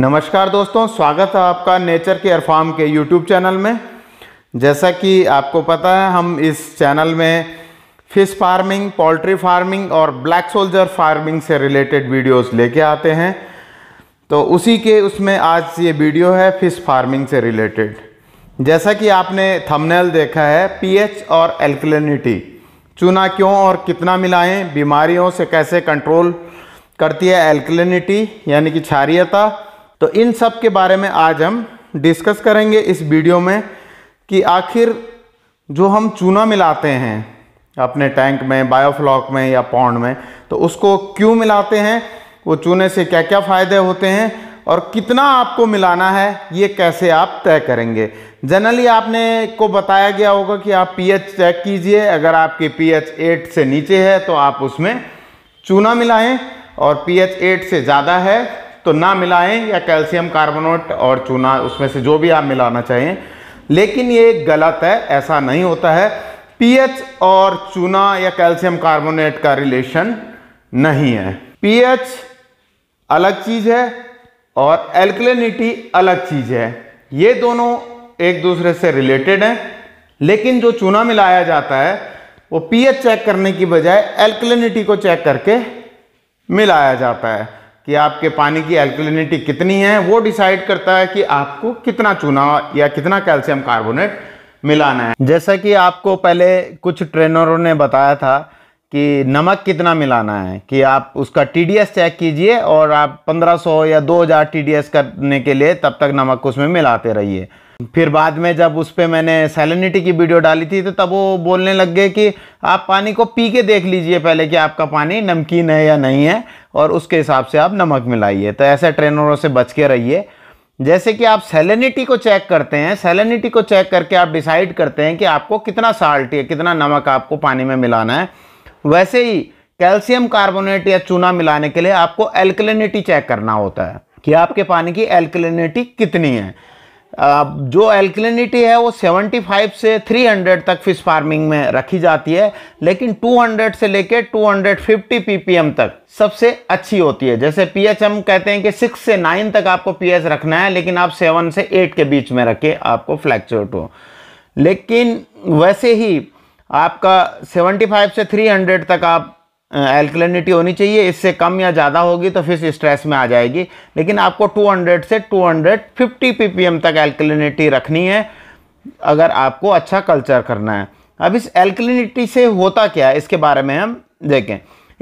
नमस्कार दोस्तों स्वागत है आपका नेचर के फार्म के यूट्यूब चैनल में जैसा कि आपको पता है हम इस चैनल में फिश फार्मिंग पोल्ट्री फार्मिंग और ब्लैक सोल्जर फार्मिंग से रिलेटेड वीडियोस लेके आते हैं तो उसी के उसमें आज ये वीडियो है फिश फार्मिंग से रिलेटेड जैसा कि आपने थंबनेल देखा है पीएच और एल्कलिनिटी चूना क्यों और कितना मिलाएं बीमारियों से कैसे कंट्रोल करती है एल्कलिनिटी यानी कि क्षारियता तो इन सब के बारे में आज हम डिस्कस करेंगे इस वीडियो में कि आखिर जो हम चूना मिलाते हैं अपने टैंक में बायोफ्लॉक में या पौंड में तो उसको क्यों मिलाते हैं वो चूने से क्या क्या फ़ायदे होते हैं और कितना आपको मिलाना है ये कैसे आप तय करेंगे जनरली आपने को बताया गया होगा कि आप पीएच चेक कीजिए अगर आपके पीएच 8 से नीचे है तो आप उसमें चूना मिलाएं और पीएच 8 से ज़्यादा है तो ना मिलाएं या कैल्शियम कार्बोनेट और चूना उसमें से जो भी आप मिलाना चाहें लेकिन ये गलत है ऐसा नहीं होता है पीएच और चूना या कैल्शियम कार्बोनेट का रिलेशन नहीं है पीएच अलग चीज़ है और एल्कलिनिटी अलग चीज़ है ये दोनों एक दूसरे से रिलेटेड हैं लेकिन जो चूना मिलाया जाता है वो पीएच चेक करने की बजाय एल्कलिनिटी को चेक करके मिलाया जाता है कि आपके पानी की एल्कलिनिटी कितनी है वो डिसाइड करता है कि आपको कितना चूना या कितना कैल्शियम कार्बोनेट मिलाना है जैसा कि आपको पहले कुछ ट्रेनरों ने बताया था कि नमक कितना मिलाना है कि आप उसका टी चेक कीजिए और आप 1500 या 2000 हज़ार करने के लिए तब तक नमक उसमें मिलाते रहिए फिर बाद में जब उस पर मैंने सैलिनिटी की वीडियो डाली थी तो तब वो बोलने लग गए कि आप पानी को पी के देख लीजिए पहले कि आपका पानी नमकीन है या नहीं है और उसके हिसाब से आप नमक मिलाइए तो ऐसे ट्रेनरों से बच के रहिए जैसे कि आप सेलिनिटी को चेक करते हैं सेलिनिटी को चेक करके आप डिसाइड करते हैं कि आपको कितना साल्ट या कितना नमक आपको पानी में मिलाना है वैसे ही कैल्शियम कार्बोनेट या चूना मिलाने के लिए आपको एल्कलिनिटी चेक करना होता है कि आपके पानी की एल्कलिनिटी कितनी है जो एल्कलिनिटी है वो 75 से 300 तक फिश फार्मिंग में रखी जाती है लेकिन 200 से लेकर 250 ppm तक सबसे अच्छी होती है जैसे पीएच हम कहते हैं कि 6 से 9 तक आपको पीएच रखना है लेकिन आप 7 से 8 के बीच में रखें आपको फ्लैक्चुएट हो लेकिन वैसे ही आपका 75 से 300 तक आप एल्कलिनिटी होनी चाहिए इससे कम या ज़्यादा होगी तो फिर स्ट्रेस में आ जाएगी लेकिन आपको 200 से 250 ppm तक एल्कलिनिटी रखनी है अगर आपको अच्छा कल्चर करना है अब इस एल्कलिनिटी से होता क्या है इसके बारे में हम देखें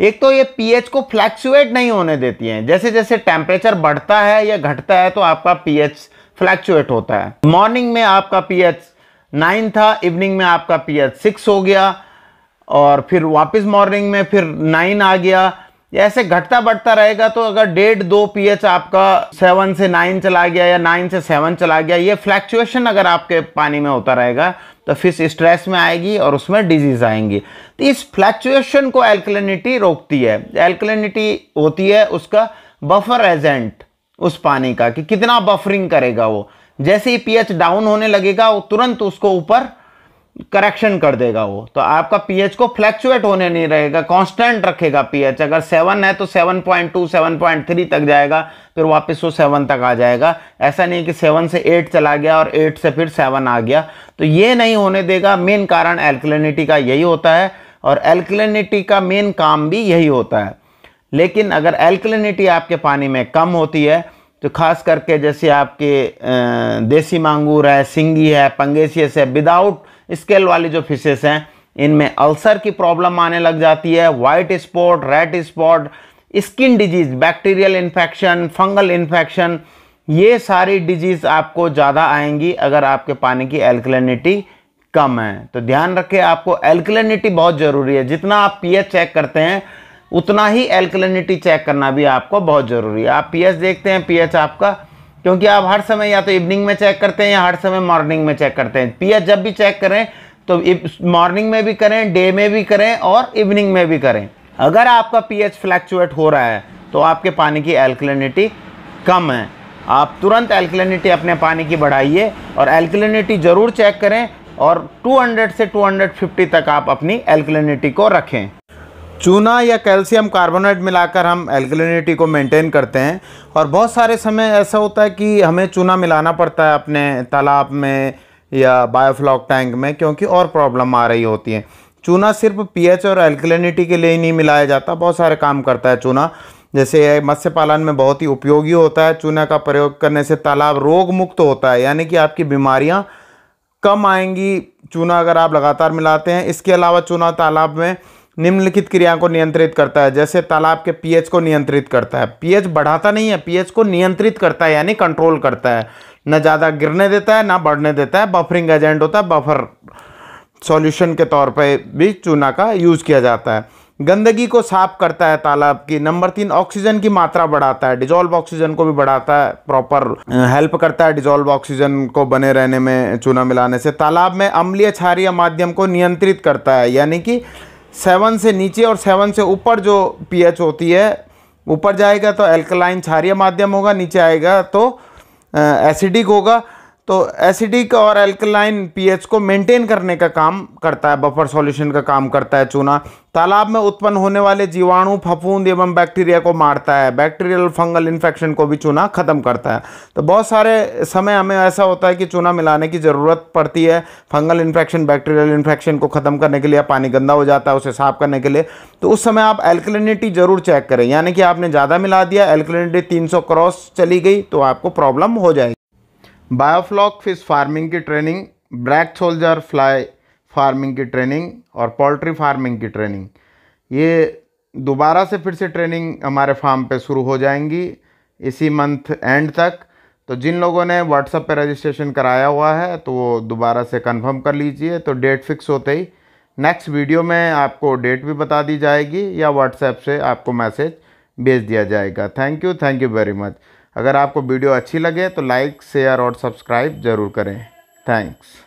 एक तो ये पीएच को फ्लैक्चुएट नहीं होने देती हैं जैसे जैसे टेम्परेचर बढ़ता है या घटता है तो आपका पी फ्लैक्चुएट होता है मॉर्निंग में आपका पी नाइन था इवनिंग में आपका पी सिक्स हो गया और फिर वापस मॉर्निंग में फिर नाइन आ गया ऐसे घटता बढ़ता रहेगा तो अगर डेढ़ दो पी आपका सेवन से नाइन चला गया या नाइन से सेवन चला गया ये फ्लैक्चुएशन अगर आपके पानी में होता रहेगा तो फिश स्ट्रेस में आएगी और उसमें डिजीज आएंगी तो इस फ्लैक्चुएशन को एल्कलिनिटी रोकती है एल्कलिनिटी होती है उसका बफर एजेंट उस पानी का कि कितना बफरिंग करेगा वो जैसे ही पी डाउन होने लगेगा वो तुरंत उसको ऊपर करेक्शन कर देगा वो तो आपका पीएच को फ्लैक्चुएट होने नहीं रहेगा कांस्टेंट रखेगा पीएच अगर सेवन है तो seven point two seven point three तक जाएगा फिर वापस वो सेवन तक आ जाएगा ऐसा नहीं कि सेवन से एट चला गया और एट से फिर सेवन आ गया तो ये नहीं होने देगा मेन कारण एल्कलिनिटी का यही होता है और एल्कलिनिटी का मेन काम भी यही होता है लेकिन अगर एल्कलिनिटी आपके पानी में कम होती है तो खास करके जैसे आपके देसी मांगूर है सिंगी है पंगेसियस है विदाउट स्केल वाली जो फिशेस हैं इनमें अल्सर हाँ। की प्रॉब्लम आने लग जाती है white spot red spot skin disease bacterial infection fungal infection ये सारी डिजीज़ आपको ज़्यादा आएंगी अगर आपके पानी की एल्कलिनिटी कम है तो ध्यान रखें आपको एल्कलिनिटी बहुत ज़रूरी है जितना आप पी चेक करते हैं उतना ही एल्कलिनिटी चेक करना भी आपको बहुत ज़रूरी है आप पी देखते हैं पी आपका क्योंकि आप हर समय या तो इवनिंग में चेक करते हैं या हर समय मॉर्निंग में चेक करते हैं पीएच जब भी चेक करें तो मॉर्निंग में भी करें डे में भी करें और इवनिंग में भी करें अगर आपका पीएच फ्लैक्चुएट हो रहा है तो आपके पानी की एल्कलिनिटी कम है आप तुरंत एल्कलिनिटी अपने पानी की बढ़ाइए और एल्कलिनिटी ज़रूर चेक करें और 200 से 250 तक आप अपनी एल्कलिनिटी को रखें चूना या कैल्शियम कार्बोनेट मिलाकर हम एल्कलिनिटी को मेंटेन करते हैं और बहुत सारे समय ऐसा होता है कि हमें चूना मिलाना पड़ता है अपने तालाब में या बायोफ्लॉक टैंक में क्योंकि और प्रॉब्लम आ रही होती है चूना सिर्फ पीएच और एल्कलिनिटी के लिए ही नहीं मिलाया जाता बहुत सारे काम करता है चूना जैसे मत्स्य पालन में बहुत ही उपयोगी होता है चूना का प्रयोग करने से तालाब रोग मुक्त होता है यानी कि आपकी बीमारियाँ कम आएंगी चूना अगर आप लगातार मिलाते हैं इसके अलावा चूना तालाब में निम्नलिखित क्रिया को नियंत्रित करता है जैसे तालाब के पीएच को नियंत्रित करता है पीएच बढ़ाता नहीं है पीएच को नियंत्रित करता है यानी कंट्रोल करता है न ज़्यादा गिरने देता है ना बढ़ने देता है बफरिंग एजेंट होता है बफर सॉल्यूशन के तौर पर भी चूना का यूज़ किया जाता है गंदगी को साफ करता है तालाब की नंबर तीन ऑक्सीजन की मात्रा बढ़ाता है डिजॉल्व ऑक्सीजन को भी बढ़ाता है प्रॉपर हेल्प करता है डिजॉल्व ऑक्सीजन को बने रहने में चूना मिलाने से तालाब में अम्लीय क्षारीय माध्यम को नियंत्रित करता है यानी कि सेवन से नीचे और सेवन से ऊपर जो पीएच होती है ऊपर जाएगा तो एल्कलाइन क्षारिय माध्यम होगा नीचे आएगा तो एसिडिक होगा तो एसिडिक और एल्कलाइन पीएच को मेंटेन करने का काम करता है बफर सॉल्यूशन का काम करता है चूना तालाब में उत्पन्न होने वाले जीवाणु फफूंद एवं बैक्टीरिया को मारता है बैक्टीरियल फंगल इन्फेक्शन को भी चूना ख़त्म करता है तो बहुत सारे समय हमें ऐसा होता है कि चूना मिलाने की ज़रूरत पड़ती है फंगल इन्फेक्शन बैक्टीरियल इन्फेक्शन को ख़त्म करने के लिए पानी गंदा हो जाता है उसे साफ़ करने के लिए तो उस समय आप एल्कलिनिटी ज़रूर चेक करें यानी कि आपने ज़्यादा मिला दिया एल्कलिनिटी तीन क्रॉस चली गई तो आपको प्रॉब्लम हो जाएगी बायोफ्लॉक फिश फार्मिंग की training black soldier fly farming की ट्रेनिंग और पोल्ट्री फार्मिंग की ट्रेनिंग ये दोबारा से फिर से ट्रेनिंग हमारे फार्म पे शुरू हो जाएंगी इसी मंथ एंड तक तो जिन लोगों ने व्हाट्सअप पे रजिस्ट्रेशन कराया हुआ है तो वो दोबारा से कंफर्म कर लीजिए तो डेट फिक्स होते ही नेक्स्ट वीडियो में आपको डेट भी बता दी जाएगी या व्हाट्सएप से आपको मैसेज भेज दिया जाएगा thank you thank you very much अगर आपको वीडियो अच्छी लगे तो लाइक शेयर और सब्सक्राइब ज़रूर करें थैंक्स